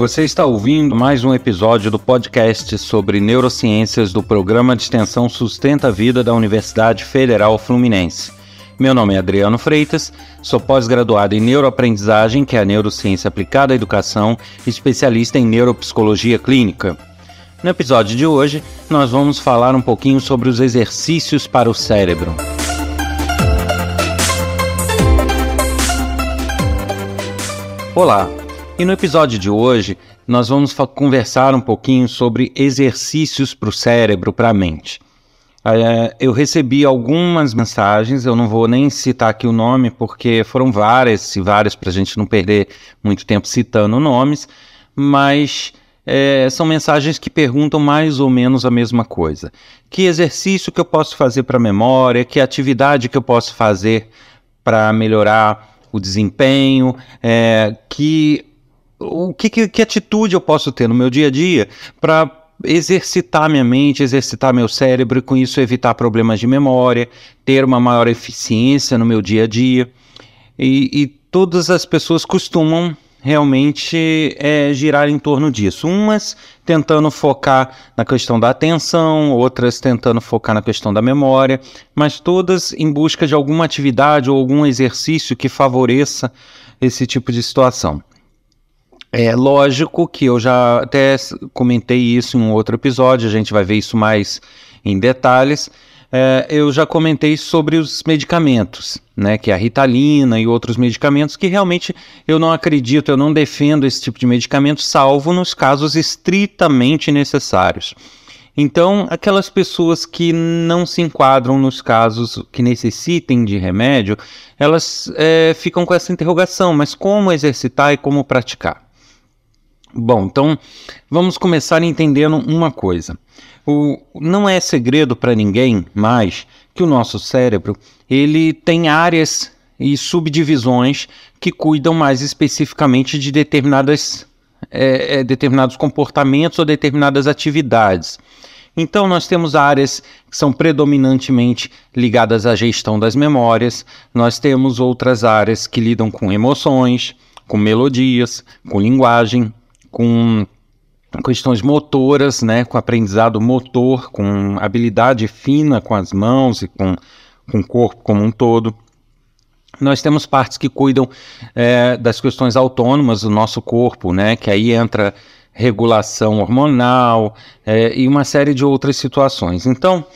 Você está ouvindo mais um episódio do podcast sobre neurociências do programa de extensão Sustenta a Vida da Universidade Federal Fluminense. Meu nome é Adriano Freitas, sou pós-graduado em neuroaprendizagem, que é a neurociência aplicada à educação, especialista em neuropsicologia clínica. No episódio de hoje, nós vamos falar um pouquinho sobre os exercícios para o cérebro. Olá, e no episódio de hoje, nós vamos conversar um pouquinho sobre exercícios para o cérebro, para a mente. Ah, é, eu recebi algumas mensagens, eu não vou nem citar aqui o nome, porque foram várias e várias para a gente não perder muito tempo citando nomes, mas é, são mensagens que perguntam mais ou menos a mesma coisa. Que exercício que eu posso fazer para a memória? Que atividade que eu posso fazer para melhorar o desempenho? É, que o que, que, que atitude eu posso ter no meu dia a dia para exercitar minha mente, exercitar meu cérebro e com isso evitar problemas de memória, ter uma maior eficiência no meu dia a dia. E, e todas as pessoas costumam realmente é, girar em torno disso. Umas tentando focar na questão da atenção, outras tentando focar na questão da memória, mas todas em busca de alguma atividade ou algum exercício que favoreça esse tipo de situação. É lógico que eu já até comentei isso em um outro episódio, a gente vai ver isso mais em detalhes. É, eu já comentei sobre os medicamentos, né, que é a ritalina e outros medicamentos que realmente eu não acredito, eu não defendo esse tipo de medicamento, salvo nos casos estritamente necessários. Então, aquelas pessoas que não se enquadram nos casos que necessitem de remédio, elas é, ficam com essa interrogação: mas como exercitar e como praticar? Bom, então vamos começar entendendo uma coisa. O, não é segredo para ninguém mais que o nosso cérebro ele tem áreas e subdivisões que cuidam mais especificamente de determinadas, é, é, determinados comportamentos ou determinadas atividades. Então, nós temos áreas que são predominantemente ligadas à gestão das memórias, nós temos outras áreas que lidam com emoções, com melodias, com linguagem, com questões motoras, né, com aprendizado motor, com habilidade fina com as mãos e com, com o corpo como um todo. Nós temos partes que cuidam é, das questões autônomas do nosso corpo, né, que aí entra regulação hormonal é, e uma série de outras situações. Então,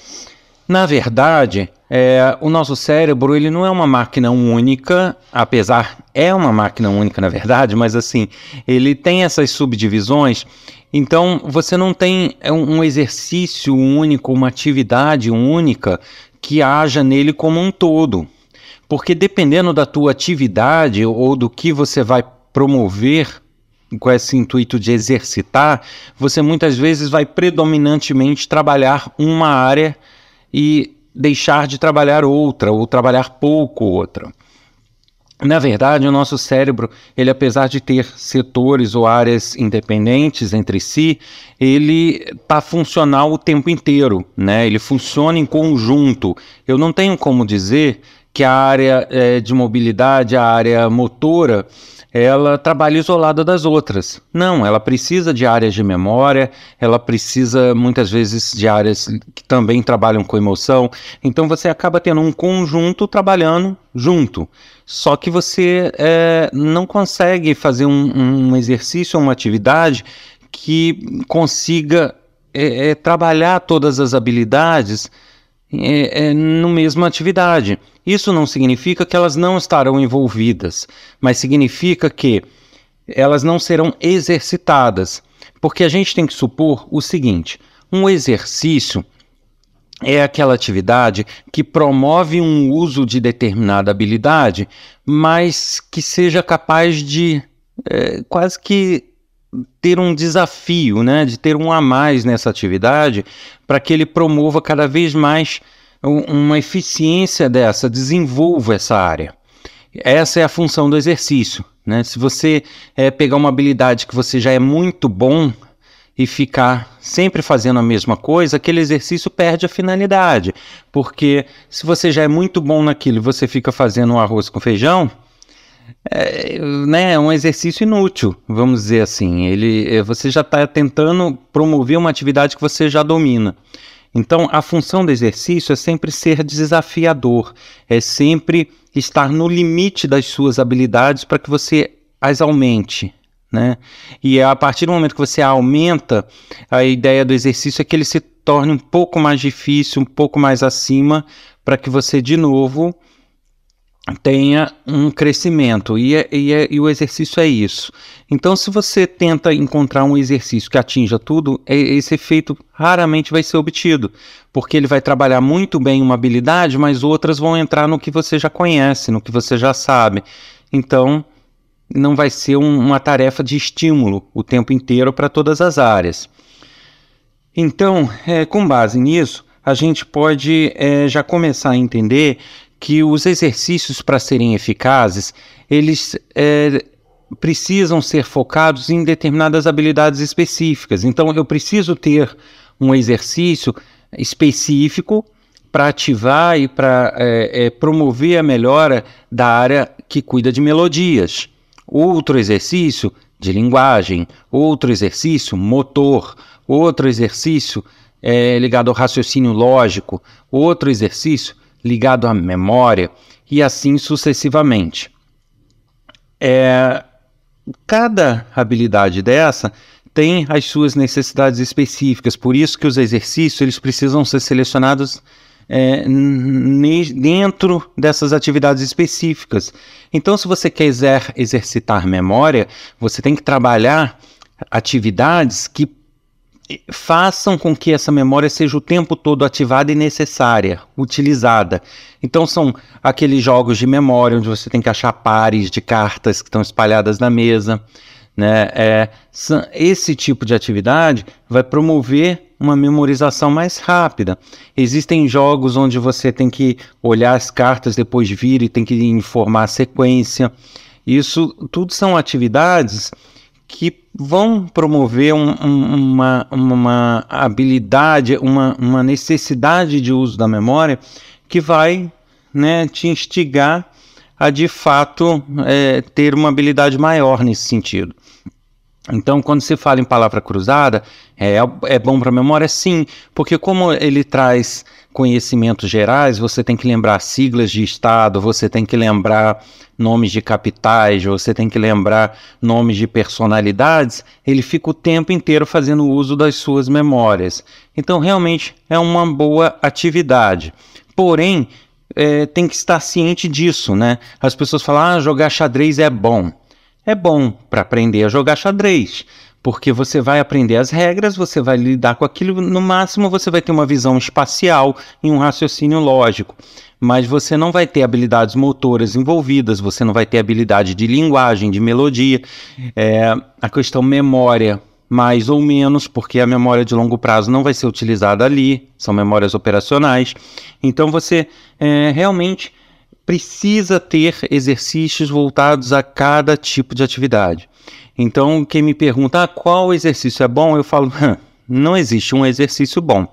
na verdade, é, o nosso cérebro ele não é uma máquina única, apesar é uma máquina única na verdade, mas assim ele tem essas subdivisões. Então você não tem é, um exercício único, uma atividade única que haja nele como um todo, porque dependendo da tua atividade ou do que você vai promover com esse intuito de exercitar, você muitas vezes vai predominantemente trabalhar uma área e deixar de trabalhar outra ou trabalhar pouco outra. Na verdade, o nosso cérebro, ele apesar de ter setores ou áreas independentes entre si, ele está funcional o tempo inteiro, né? Ele funciona em conjunto. Eu não tenho como dizer que a área é, de mobilidade, a área motora, ela trabalha isolada das outras. Não, ela precisa de áreas de memória, ela precisa muitas vezes de áreas que também trabalham com emoção. Então você acaba tendo um conjunto trabalhando junto. Só que você é, não consegue fazer um, um exercício, uma atividade que consiga é, é, trabalhar todas as habilidades é, é, no mesma atividade. Isso não significa que elas não estarão envolvidas, mas significa que elas não serão exercitadas. Porque a gente tem que supor o seguinte: um exercício é aquela atividade que promove um uso de determinada habilidade, mas que seja capaz de é, quase que ter um desafio, né, de ter um a mais nessa atividade, para que ele promova cada vez mais uma eficiência dessa, desenvolva essa área. Essa é a função do exercício. Né? Se você é, pegar uma habilidade que você já é muito bom e ficar sempre fazendo a mesma coisa, aquele exercício perde a finalidade. Porque se você já é muito bom naquilo e você fica fazendo um arroz com feijão, é, né, é um exercício inútil, vamos dizer assim. Ele, é, você já está tentando promover uma atividade que você já domina. Então, a função do exercício é sempre ser desafiador, é sempre estar no limite das suas habilidades para que você as aumente. Né? E é a partir do momento que você aumenta, a ideia do exercício é que ele se torne um pouco mais difícil, um pouco mais acima, para que você, de novo, tenha um crescimento e, é, e, é, e, o exercício é isso. Então, se você tenta encontrar um exercício que atinja tudo, é, esse efeito raramente vai ser obtido, porque ele vai trabalhar muito bem uma habilidade, mas outras vão entrar no que você já conhece, no que você já sabe. Então, não vai ser um, uma tarefa de estímulo o tempo inteiro para todas as áreas. Então, é, com base nisso, a gente pode é, já começar a entender que os exercícios para serem eficazes eles é, precisam ser focados em determinadas habilidades específicas. Então eu preciso ter um exercício específico para ativar e para é, é, promover a melhora da área que cuida de melodias. Outro exercício de linguagem, outro exercício motor, outro exercício é, ligado ao raciocínio lógico, outro exercício ligado à memória e assim sucessivamente. É, cada habilidade dessa tem as suas necessidades específicas, por isso que os exercícios eles precisam ser selecionados é, dentro dessas atividades específicas. Então, se você quiser exercitar memória, você tem que trabalhar atividades que façam com que essa memória seja o tempo todo ativada e necessária, utilizada. Então são aqueles jogos de memória onde você tem que achar pares de cartas que estão espalhadas na mesa, né? É, esse tipo de atividade vai promover uma memorização mais rápida. Existem jogos onde você tem que olhar as cartas, depois vir e tem que informar a sequência. Isso tudo são atividades que vão promover um, um, uma, uma habilidade, uma, uma necessidade de uso da memória que vai né, te instigar a de fato é, ter uma habilidade maior nesse sentido. Então, quando se fala em palavra cruzada, é, é, é bom para a memória? Sim, porque como ele traz conhecimentos gerais, você tem que lembrar siglas de estado, você tem que lembrar nomes de capitais, você tem que lembrar nomes de personalidades, ele fica o tempo inteiro fazendo uso das suas memórias. Então, realmente é uma boa atividade. Porém, é, tem que estar ciente disso, né? As pessoas falam, ah, jogar xadrez é bom é bom para aprender a jogar xadrez, porque você vai aprender as regras, você vai lidar com aquilo, no máximo você vai ter uma visão espacial e um raciocínio lógico, mas você não vai ter habilidades motoras envolvidas, você não vai ter habilidade de linguagem, de melodia, é, a questão memória mais ou menos, porque a memória de longo prazo não vai ser utilizada ali, são memórias operacionais. Então você é, realmente precisa ter exercícios voltados a cada tipo de atividade. Então, quem me pergunta ah, qual exercício é bom, eu falo, não existe um exercício bom.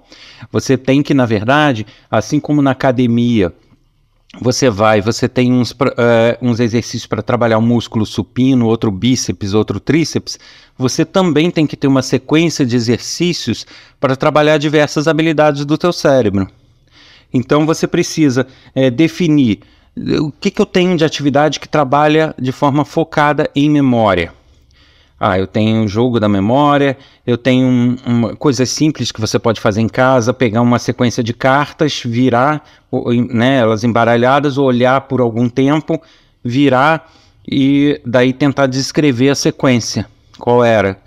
Você tem que, na verdade, assim como na academia, você vai, você tem uns, uh, uns exercícios para trabalhar o músculo supino, outro bíceps, outro tríceps. Você também tem que ter uma sequência de exercícios para trabalhar diversas habilidades do teu cérebro. Então você precisa eh, definir o que, que eu tenho de atividade que trabalha de forma focada em memória? Ah, eu tenho um jogo da memória, eu tenho um, uma coisa simples que você pode fazer em casa, pegar uma sequência de cartas, virar, né, elas embaralhadas, olhar por algum tempo, virar e daí tentar descrever a sequência, qual era.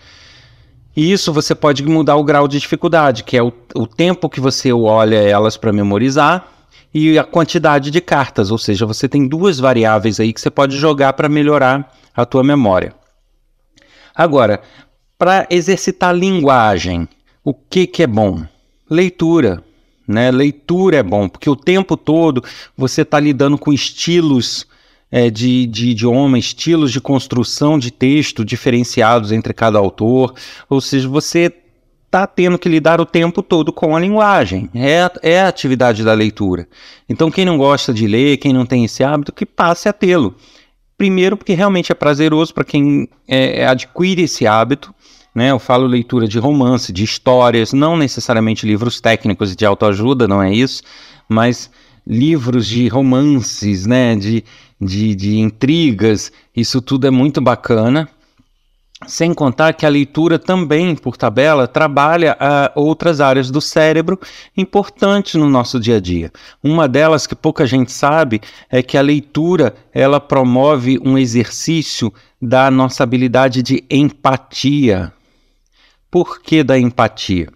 E isso você pode mudar o grau de dificuldade, que é o, o tempo que você olha elas para memorizar e a quantidade de cartas, ou seja, você tem duas variáveis aí que você pode jogar para melhorar a tua memória. Agora, para exercitar a linguagem, o que, que é bom? Leitura. Né? Leitura é bom, porque o tempo todo você está lidando com estilos é, de, de idioma, estilos de construção de texto diferenciados entre cada autor, ou seja, você está tendo que lidar o tempo todo com a linguagem. É, é a atividade da leitura. Então, quem não gosta de ler, quem não tem esse hábito, que passe a tê-lo. Primeiro, porque realmente é prazeroso para quem é, adquire esse hábito. Né? Eu falo leitura de romance, de histórias, não necessariamente livros técnicos de autoajuda, não é isso, mas livros de romances, né? de, de, de intrigas. Isso tudo é muito bacana sem contar que a leitura também, por tabela, trabalha ah, outras áreas do cérebro importantes no nosso dia a dia. Uma delas que pouca gente sabe é que a leitura ela promove um exercício da nossa habilidade de empatia. Por que da empatia?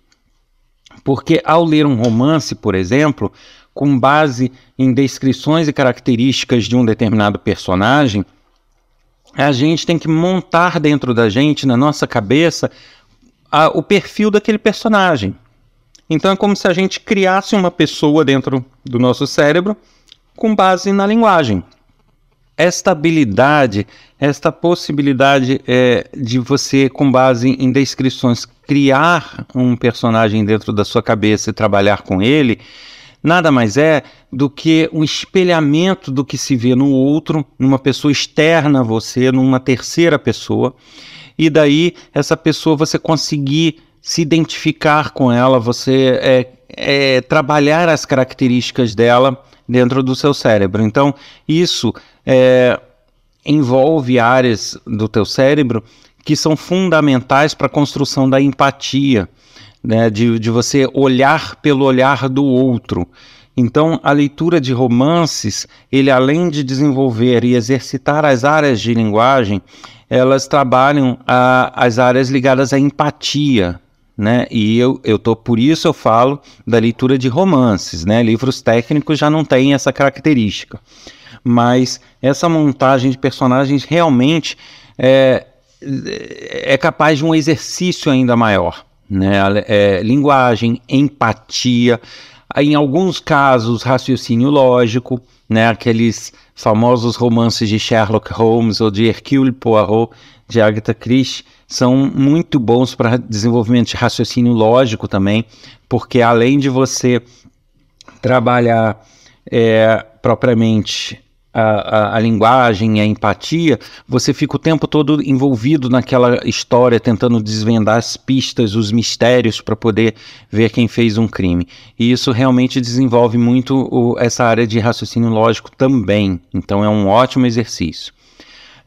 Porque ao ler um romance, por exemplo, com base em descrições e características de um determinado personagem, a gente tem que montar dentro da gente, na nossa cabeça, a, o perfil daquele personagem. Então é como se a gente criasse uma pessoa dentro do nosso cérebro com base na linguagem. Esta habilidade, esta possibilidade é, de você, com base em descrições, criar um personagem dentro da sua cabeça e trabalhar com ele, nada mais é do que um espelhamento do que se vê no outro, numa pessoa externa a você, numa terceira pessoa. E daí, essa pessoa você conseguir se identificar com ela, você é, é, trabalhar as características dela dentro do seu cérebro. Então, isso é, envolve áreas do teu cérebro que são fundamentais para a construção da empatia, né, de, de você olhar pelo olhar do outro. Então, a leitura de romances, ele além de desenvolver e exercitar as áreas de linguagem, elas trabalham a, as áreas ligadas à empatia, né? E eu, eu tô por isso eu falo da leitura de romances, né? Livros técnicos já não têm essa característica, mas essa montagem de personagens realmente é, é capaz de um exercício ainda maior né? É, linguagem, empatia, em alguns casos, raciocínio lógico, né? aqueles famosos romances de Sherlock Holmes ou de Hercule Poirot, de Agatha Christie, são muito bons para desenvolvimento de raciocínio lógico também, porque além de você trabalhar é, propriamente a, a, a, linguagem, a empatia, você fica o tempo todo envolvido naquela história, tentando desvendar as pistas, os mistérios para poder ver quem fez um crime. E isso realmente desenvolve muito o, essa área de raciocínio lógico também. Então é um ótimo exercício.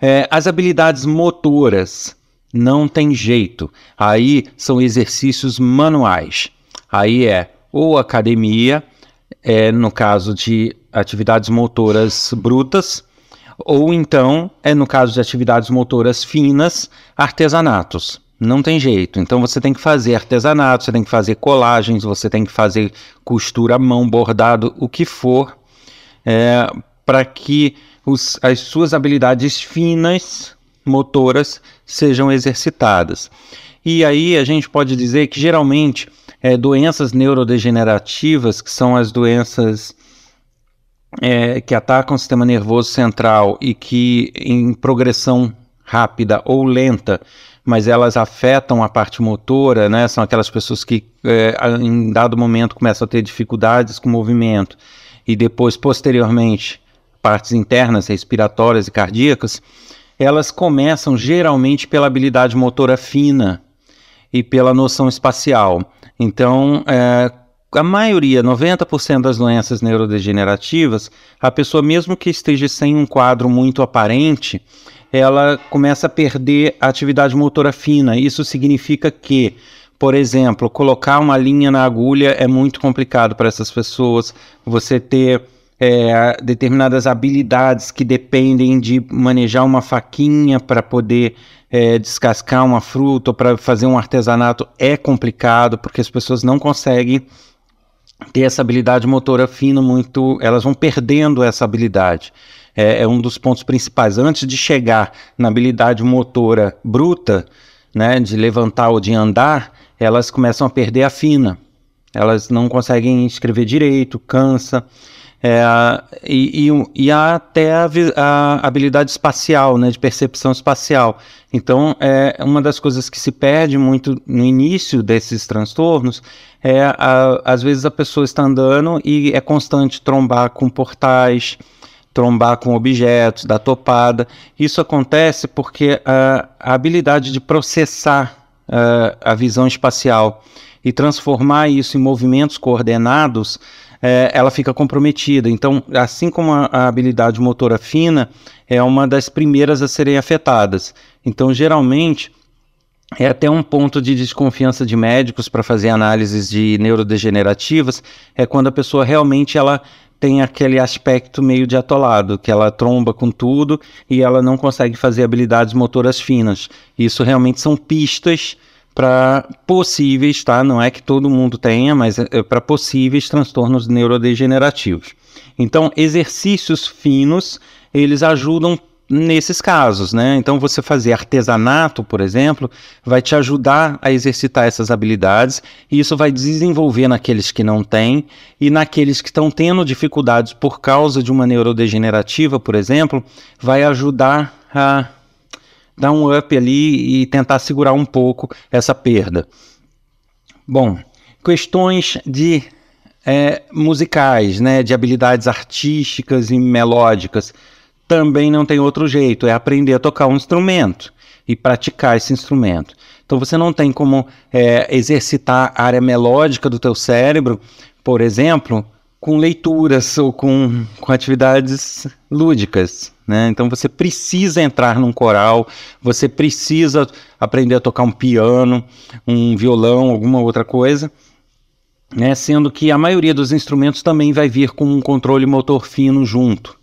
É, as habilidades motoras não tem jeito. Aí são exercícios manuais. Aí é ou academia, é, no caso de atividades motoras brutas, ou então, é no caso de atividades motoras finas, artesanatos. Não tem jeito. Então você tem que fazer artesanato, você tem que fazer colagens, você tem que fazer costura à mão, bordado, o que for, é, para que os, as suas habilidades finas, motoras, sejam exercitadas. E aí a gente pode dizer que geralmente é, doenças neurodegenerativas, que são as doenças é, que atacam o sistema nervoso central e que em progressão rápida ou lenta, mas elas afetam a parte motora, né? São aquelas pessoas que é, em dado momento começam a ter dificuldades com o movimento e depois posteriormente partes internas, respiratórias e cardíacas, elas começam geralmente pela habilidade motora fina e pela noção espacial. Então, é, a maioria, 90% das doenças neurodegenerativas, a pessoa, mesmo que esteja sem um quadro muito aparente, ela começa a perder a atividade motora fina. Isso significa que, por exemplo, colocar uma linha na agulha é muito complicado para essas pessoas. Você ter é, determinadas habilidades que dependem de manejar uma faquinha para poder é, descascar uma fruta, para fazer um artesanato, é complicado, porque as pessoas não conseguem ter essa habilidade motora fina muito, elas vão perdendo essa habilidade. É, é, um dos pontos principais. Antes de chegar na habilidade motora bruta, né, de levantar ou de andar, elas começam a perder a fina. Elas não conseguem escrever direito, cansa. É, e, e, e, há até a, a, habilidade espacial, né, de percepção espacial. Então, é, uma das coisas que se perde muito no início desses transtornos é, a, às vezes, a pessoa está andando e é constante trombar com portais, trombar com objetos, dar topada. Isso acontece porque a, a habilidade de processar é, a visão espacial e transformar isso em movimentos coordenados é, ela fica comprometida. Então, assim como a, a habilidade motora fina é uma das primeiras a serem afetadas. Então, geralmente, é até um ponto de desconfiança de médicos para fazer análises de neurodegenerativas, é quando a pessoa realmente ela tem aquele aspecto meio de atolado, que ela tromba com tudo e ela não consegue fazer habilidades motoras finas. Isso realmente são pistas para possíveis, tá? Não é que todo mundo tenha, mas é eh, para possíveis transtornos neurodegenerativos. Então, exercícios finos, eles ajudam nesses casos, né? Então, você fazer artesanato, por exemplo, vai te ajudar a exercitar essas habilidades e isso vai desenvolver naqueles que não têm e naqueles que estão tendo dificuldades por causa de uma neurodegenerativa, por exemplo, vai ajudar a dar um up ali e tentar segurar um pouco essa perda. Bom, questões de é, musicais, né, de habilidades artísticas e melódicas, também não tem outro jeito, é aprender a tocar um instrumento e praticar esse instrumento. Então você não tem como é, exercitar a área melódica do teu cérebro, por exemplo, com leituras ou com, com atividades lúdicas. Né? Então você precisa entrar num coral, você precisa aprender a tocar um piano, um violão, alguma outra coisa. Né? Sendo que a maioria dos instrumentos também vai vir com um controle motor fino junto.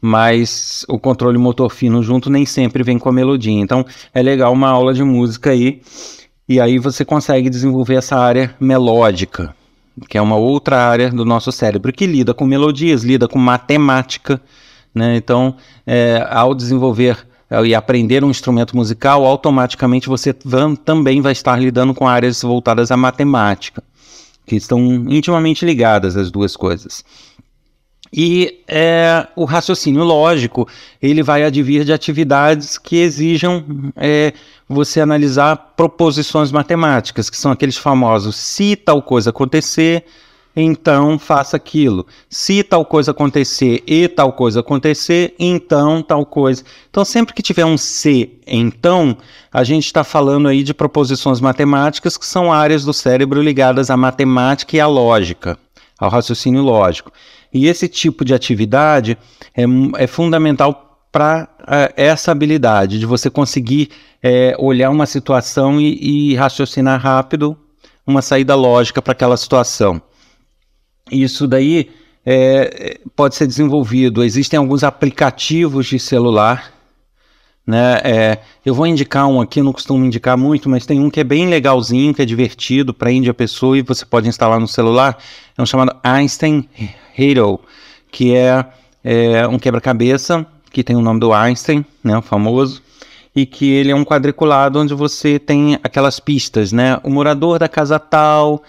Mas o controle motor fino junto nem sempre vem com a melodia. Então é legal uma aula de música aí. E aí você consegue desenvolver essa área melódica, que é uma outra área do nosso cérebro que lida com melodias, lida com matemática. Né? Então, é, ao desenvolver é, e aprender um instrumento musical, automaticamente você também vai estar lidando com áreas voltadas à matemática, que estão intimamente ligadas as duas coisas. E é, o raciocínio lógico ele vai advir de atividades que exijam é, você analisar proposições matemáticas, que são aqueles famosos se tal coisa acontecer, então faça aquilo. Se tal coisa acontecer e tal coisa acontecer, então tal coisa. Então, sempre que tiver um se, então, a gente está falando aí de proposições matemáticas que são áreas do cérebro ligadas à matemática e à lógica, ao raciocínio lógico. E esse tipo de atividade é, é fundamental para uh, é, essa habilidade de você conseguir é, olhar uma situação e, e raciocinar rápido uma saída lógica para aquela situação. Isso daí é, é, pode ser desenvolvido. Existem alguns aplicativos de celular. Né? É, eu vou indicar um aqui, não costumo indicar muito, mas tem um que é bem legalzinho, que é divertido, prende a pessoa e você pode instalar no celular. É um chamado Einstein Hero, que é, é um quebra-cabeça que tem o nome do Einstein, né, o famoso, e que ele é um quadriculado onde você tem aquelas pistas, né? O morador da casa tal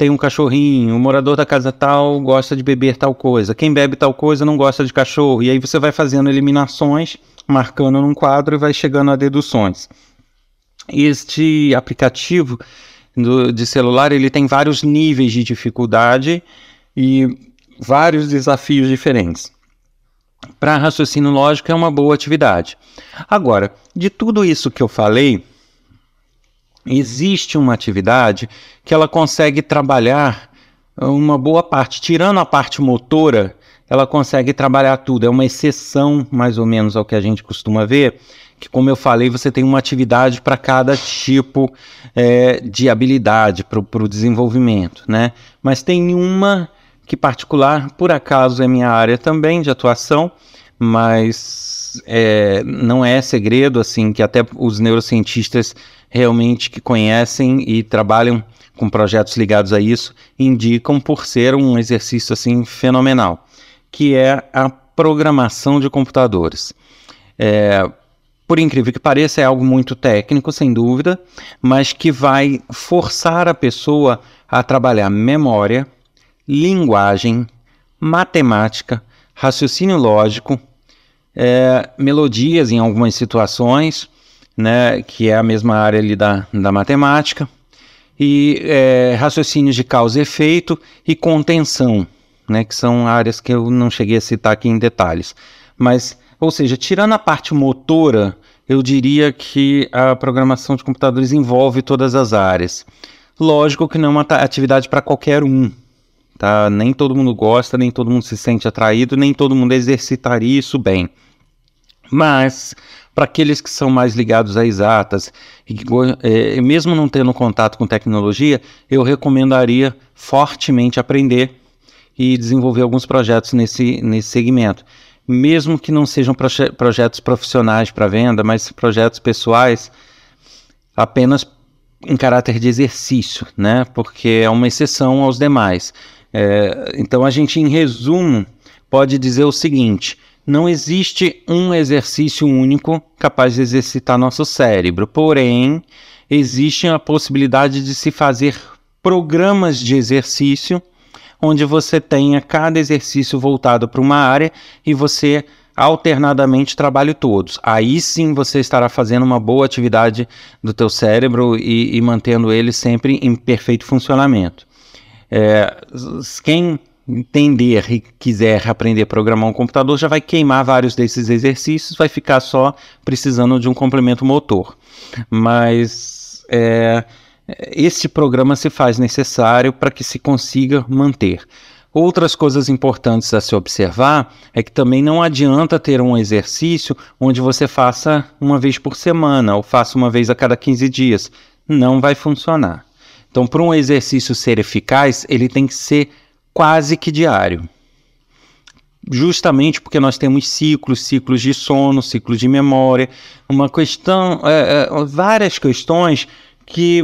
tem um cachorrinho, o morador da casa tal gosta de beber tal coisa, quem bebe tal coisa não gosta de cachorro, e aí você vai fazendo eliminações, marcando num quadro e vai chegando a deduções. Este aplicativo do, de celular ele tem vários níveis de dificuldade e vários desafios diferentes. Para raciocínio lógico é uma boa atividade. Agora, de tudo isso que eu falei, existe uma atividade que ela consegue trabalhar eh, uma boa parte, tirando a parte motora, ela consegue trabalhar tudo. É uma exceção, mais ou menos, ao que a gente costuma ver, que, como eu falei, você tem uma atividade para cada tipo é, de habilidade, para o desenvolvimento, né? Mas tem uma que, particular, por acaso, é minha área também de atuação, mas é, não é segredo, assim, que até os neurocientistas realmente que conhecem e trabalham com projetos ligados a isso indicam por ser um exercício assim fenomenal, que é a programação de computadores. É, por incrível que pareça, é algo muito técnico, sem dúvida, mas que vai forçar a pessoa a trabalhar memória, linguagem, matemática, raciocínio lógico, é, melodias em algumas situações né, que é a mesma área ali da, da matemática, e é, raciocínios de causa e efeito e contenção, né, que são áreas que eu não cheguei a citar aqui em detalhes. Mas, ou seja, tirando a parte motora, eu diria que a programação de computadores envolve todas as áreas. Lógico que não é uma atividade para qualquer um, tá? Nem todo mundo gosta, nem todo mundo se sente atraído, nem todo mundo exercitaria isso bem. Mas, para aqueles que são mais ligados a exatas, e que, é, mesmo não tendo contato com tecnologia, eu recomendaria fortemente aprender e desenvolver alguns projetos nesse, nesse segmento. Mesmo que não sejam proje projetos profissionais para venda, mas projetos pessoais, apenas em caráter de exercício, né? porque é uma exceção aos demais. É, então, a gente, em resumo, pode dizer o seguinte não existe um exercício único capaz de exercitar nosso cérebro, porém, existe a possibilidade de se fazer programas de exercício onde você tenha cada exercício voltado para uma área e você alternadamente trabalhe todos. Aí sim você estará fazendo uma boa atividade do teu cérebro e, e mantendo ele sempre em perfeito funcionamento. É, quem entender e quiser aprender a programar um computador, já vai queimar vários desses exercícios, vai ficar só precisando de um complemento motor. Mas é, este programa se faz necessário para que se consiga manter. Outras coisas importantes a se observar é que também não adianta ter um exercício onde você faça uma vez por semana ou faça uma vez a cada 15 dias. Não vai funcionar. Então, para um exercício ser eficaz, ele tem que ser quase que diário. Justamente porque nós temos ciclos, ciclos de sono, ciclos de memória, uma questão, é, é, várias questões que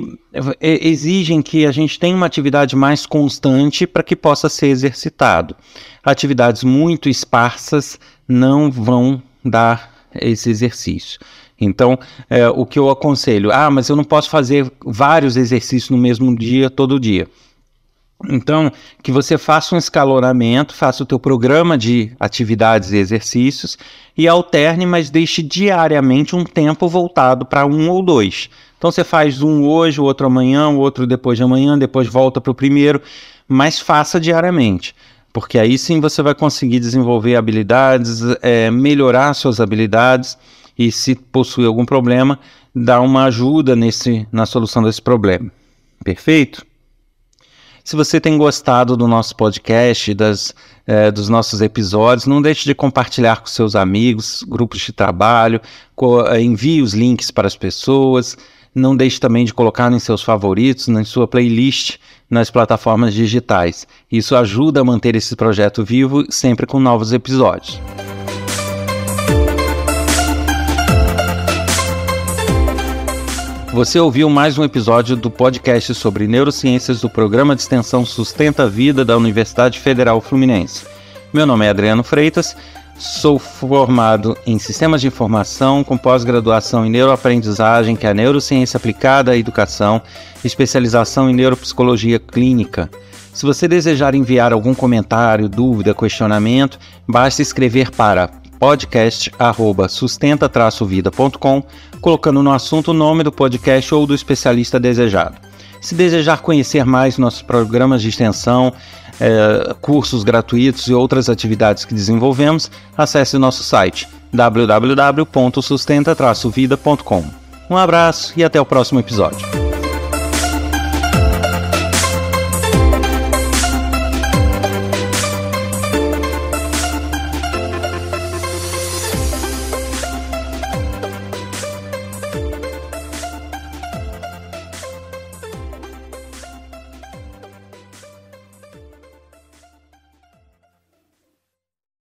é, exigem que a gente tenha uma atividade mais constante para que possa ser exercitado. Atividades muito esparsas não vão dar esse exercício. Então, é, o que eu aconselho? Ah, mas eu não posso fazer vários exercícios no mesmo dia, todo dia. Então, que você faça um escalonamento, faça o teu programa de atividades e exercícios e alterne, mas deixe diariamente um tempo voltado para um ou dois. Então você faz um hoje, o outro amanhã, o outro depois de amanhã, depois volta para o primeiro, mas faça diariamente. Porque aí sim você vai conseguir desenvolver habilidades, é, melhorar suas habilidades e se possuir algum problema, dar uma ajuda nesse, na solução desse problema. Perfeito? Se você tem gostado do nosso podcast, das, é, dos nossos episódios, não deixe de compartilhar com seus amigos, grupos de trabalho, eh, envie os links para as pessoas. Não deixe também de colocar em seus favoritos, na sua playlist, nas plataformas digitais. Isso ajuda a manter esse projeto vivo sempre com novos episódios. Você ouviu mais um episódio do podcast sobre neurociências do programa de extensão Sustenta a Vida da Universidade Federal Fluminense. Meu nome é Adriano Freitas, sou formado em Sistemas de Informação com pós-graduação em Neuroaprendizagem, que é a Neurociência Aplicada à Educação, especialização em Neuropsicologia Clínica. Se você desejar enviar algum comentário, dúvida, questionamento, basta escrever para podcast@sustenta-vida.com, colocando no assunto o nome do podcast ou do especialista desejado. Se desejar conhecer mais nossos programas de extensão, eh, cursos gratuitos e outras atividades que desenvolvemos, acesse nosso site www.sustenta-vida.com. Um abraço e até o próximo episódio.